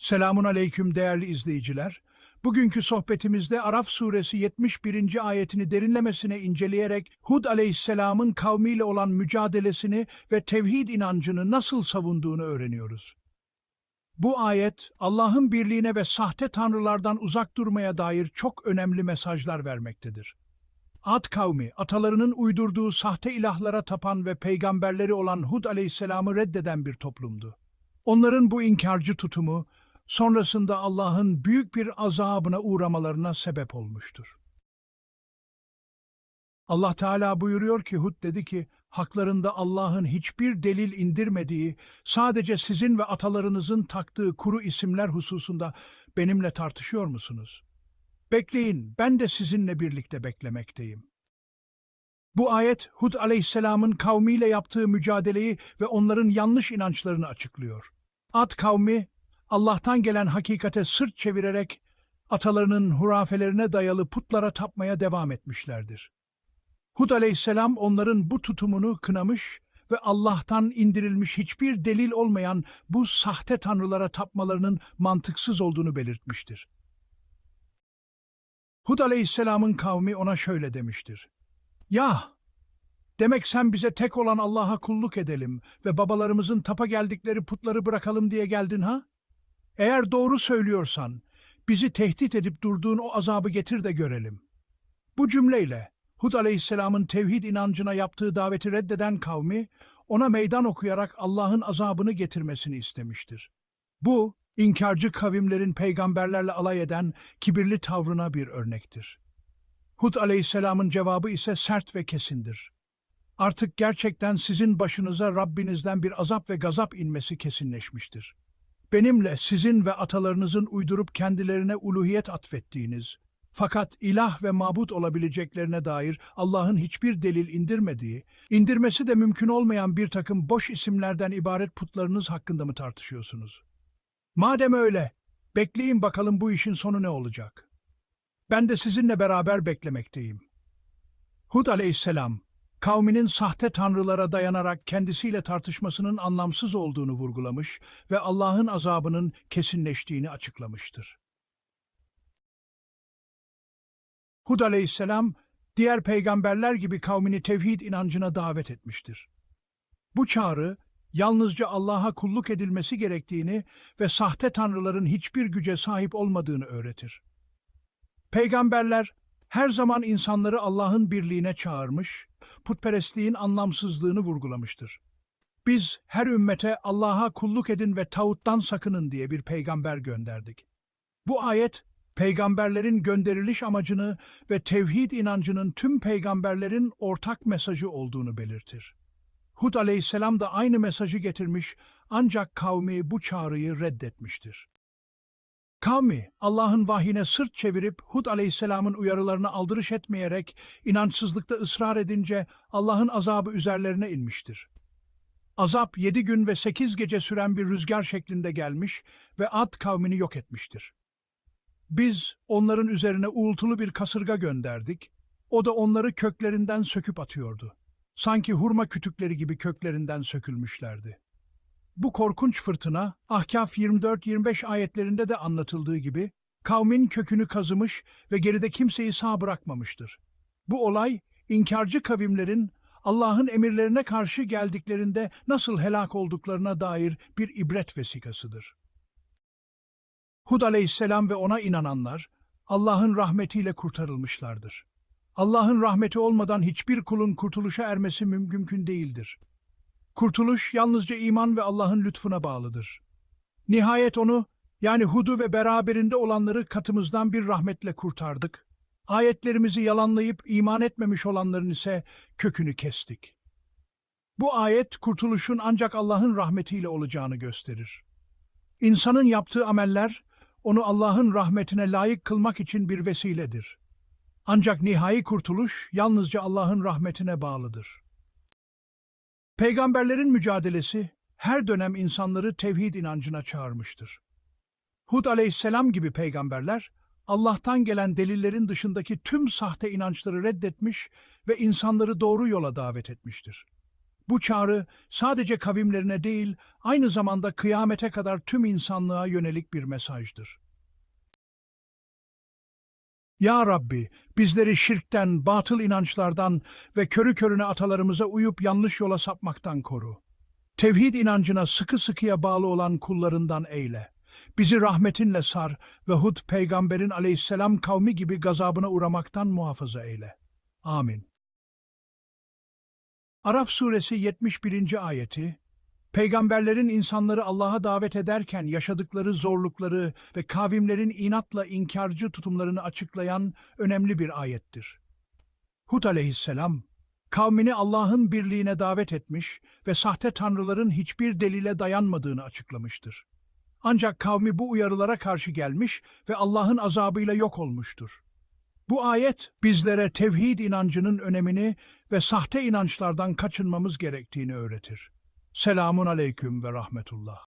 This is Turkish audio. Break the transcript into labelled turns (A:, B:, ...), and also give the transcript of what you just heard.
A: Selamun aleyküm değerli izleyiciler. Bugünkü sohbetimizde Araf suresi 71. ayetini derinlemesine inceleyerek Hud aleyhisselamın kavmiyle olan mücadelesini ve tevhid inancını nasıl savunduğunu öğreniyoruz. Bu ayet Allah'ın birliğine ve sahte tanrılardan uzak durmaya dair çok önemli mesajlar vermektedir. Ad kavmi, atalarının uydurduğu sahte ilahlara tapan ve peygamberleri olan Hud aleyhisselamı reddeden bir toplumdu. Onların bu inkarcı tutumu, sonrasında Allah'ın büyük bir azabına uğramalarına sebep olmuştur. Allah Teala buyuruyor ki Hud dedi ki, haklarında Allah'ın hiçbir delil indirmediği, sadece sizin ve atalarınızın taktığı kuru isimler hususunda benimle tartışıyor musunuz? Bekleyin, ben de sizinle birlikte beklemekteyim. Bu ayet Hud aleyhisselamın kavmiyle yaptığı mücadeleyi ve onların yanlış inançlarını açıklıyor. Ad kavmi Allah'tan gelen hakikate sırt çevirerek atalarının hurafelerine dayalı putlara tapmaya devam etmişlerdir. Hud aleyhisselam onların bu tutumunu kınamış ve Allah'tan indirilmiş hiçbir delil olmayan bu sahte tanrılara tapmalarının mantıksız olduğunu belirtmiştir. Hud aleyhisselamın kavmi ona şöyle demiştir. Ya! Demek sen bize tek olan Allah'a kulluk edelim ve babalarımızın tapa geldikleri putları bırakalım diye geldin ha? Eğer doğru söylüyorsan, bizi tehdit edip durduğun o azabı getir de görelim. Bu cümleyle Hud aleyhisselamın tevhid inancına yaptığı daveti reddeden kavmi, ona meydan okuyarak Allah'ın azabını getirmesini istemiştir. Bu, inkarcı kavimlerin peygamberlerle alay eden kibirli tavrına bir örnektir. Hud aleyhisselamın cevabı ise sert ve kesindir. Artık gerçekten sizin başınıza Rabbinizden bir azap ve gazap inmesi kesinleşmiştir benimle sizin ve atalarınızın uydurup kendilerine uluhiyet atfettiğiniz, fakat ilah ve mabut olabileceklerine dair Allah'ın hiçbir delil indirmediği, indirmesi de mümkün olmayan bir takım boş isimlerden ibaret putlarınız hakkında mı tartışıyorsunuz? Madem öyle, bekleyin bakalım bu işin sonu ne olacak? Ben de sizinle beraber beklemekteyim. Hud aleyhisselam, kavminin sahte tanrılara dayanarak kendisiyle tartışmasının anlamsız olduğunu vurgulamış ve Allah'ın azabının kesinleştiğini açıklamıştır. Hud aleyhisselam, diğer peygamberler gibi kavmini tevhid inancına davet etmiştir. Bu çağrı, yalnızca Allah'a kulluk edilmesi gerektiğini ve sahte tanrıların hiçbir güce sahip olmadığını öğretir. Peygamberler, her zaman insanları Allah'ın birliğine çağırmış, putperestliğin anlamsızlığını vurgulamıştır. Biz her ümmete Allah'a kulluk edin ve tağuttan sakının diye bir peygamber gönderdik. Bu ayet, peygamberlerin gönderiliş amacını ve tevhid inancının tüm peygamberlerin ortak mesajı olduğunu belirtir. Hud aleyhisselam da aynı mesajı getirmiş ancak kavmi bu çağrıyı reddetmiştir. Kavmi, Allah'ın vahyine sırt çevirip Hud aleyhisselamın uyarılarına aldırış etmeyerek inançsızlıkta ısrar edince Allah'ın azabı üzerlerine inmiştir. Azap yedi gün ve sekiz gece süren bir rüzgar şeklinde gelmiş ve Ad kavmini yok etmiştir. Biz onların üzerine uğultulu bir kasırga gönderdik, o da onları köklerinden söküp atıyordu. Sanki hurma kütükleri gibi köklerinden sökülmüşlerdi. Bu korkunç fırtına, Ahkaf 24-25 ayetlerinde de anlatıldığı gibi, kavmin kökünü kazımış ve geride kimseyi sağ bırakmamıştır. Bu olay, inkarcı kavimlerin Allah'ın emirlerine karşı geldiklerinde nasıl helak olduklarına dair bir ibret vesikasıdır. Hud aleyhisselam ve ona inananlar, Allah'ın rahmetiyle kurtarılmışlardır. Allah'ın rahmeti olmadan hiçbir kulun kurtuluşa ermesi mümkün değildir. Kurtuluş yalnızca iman ve Allah'ın lütfuna bağlıdır. Nihayet onu, yani Hud'u ve beraberinde olanları katımızdan bir rahmetle kurtardık. Ayetlerimizi yalanlayıp iman etmemiş olanların ise kökünü kestik. Bu ayet kurtuluşun ancak Allah'ın rahmetiyle olacağını gösterir. İnsanın yaptığı ameller, onu Allah'ın rahmetine layık kılmak için bir vesiledir. Ancak nihai kurtuluş yalnızca Allah'ın rahmetine bağlıdır. Peygamberlerin mücadelesi her dönem insanları tevhid inancına çağırmıştır. Hud aleyhisselam gibi peygamberler, Allah'tan gelen delillerin dışındaki tüm sahte inançları reddetmiş ve insanları doğru yola davet etmiştir. Bu çağrı sadece kavimlerine değil, aynı zamanda kıyamete kadar tüm insanlığa yönelik bir mesajdır. Ya Rabbi, bizleri şirkten, batıl inançlardan ve körü körüne atalarımıza uyup yanlış yola sapmaktan koru. Tevhid inancına sıkı sıkıya bağlı olan kullarından eyle. Bizi rahmetinle sar ve Hud peygamberin aleyhisselam kavmi gibi gazabına uğramaktan muhafaza eyle. Amin. Araf suresi 71. ayeti Peygamberlerin insanları Allah'a davet ederken yaşadıkları zorlukları ve kavimlerin inatla inkarcı tutumlarını açıklayan önemli bir ayettir. Hud aleyhisselam, kavmini Allah'ın birliğine davet etmiş ve sahte tanrıların hiçbir delile dayanmadığını açıklamıştır. Ancak kavmi bu uyarılara karşı gelmiş ve Allah'ın azabıyla yok olmuştur. Bu ayet bizlere tevhid inancının önemini ve sahte inançlardan kaçınmamız gerektiğini öğretir. Selamun aleyküm ve rahmetullah.